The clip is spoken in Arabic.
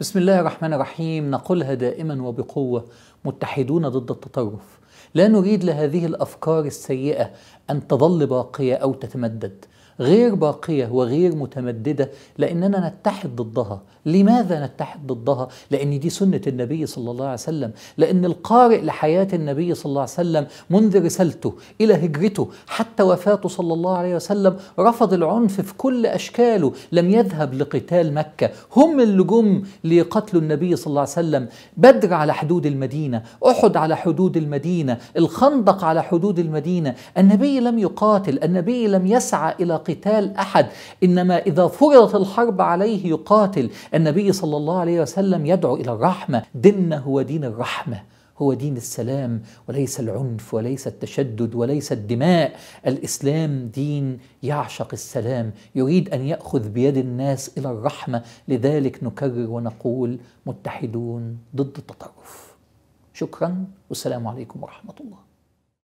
بسم الله الرحمن الرحيم نقولها دائما وبقوة متحدون ضد التطرف لا نريد لهذه الأفكار السيئة أن تظل باقية أو تتمدد غير باقية وغير متمددة لأننا نتحد ضدها لماذا نتحد ضدها؟ لأن دي سنة النبي صلى الله عليه وسلم لأن القارئ لحياة النبي صلى الله عليه وسلم منذ رسالته إلى هجرته حتى وفاته صلى الله عليه وسلم رفض العنف في كل أشكاله لم يذهب لقتال مكة هم اللي جم ليقتلوا النبي صلى الله عليه وسلم بدر على حدود المدينة أحد على حدود المدينة الخندق على حدود المدينة النبي لم يقاتل النبي لم يسعى إلى قتال احد انما اذا فرضت الحرب عليه يقاتل النبي صلى الله عليه وسلم يدعو الى الرحمه ديننا هو دين الرحمه هو دين السلام وليس العنف وليس التشدد وليس الدماء الاسلام دين يعشق السلام يريد ان ياخذ بيد الناس الى الرحمه لذلك نكرر ونقول متحدون ضد التطرف شكرا والسلام عليكم ورحمه الله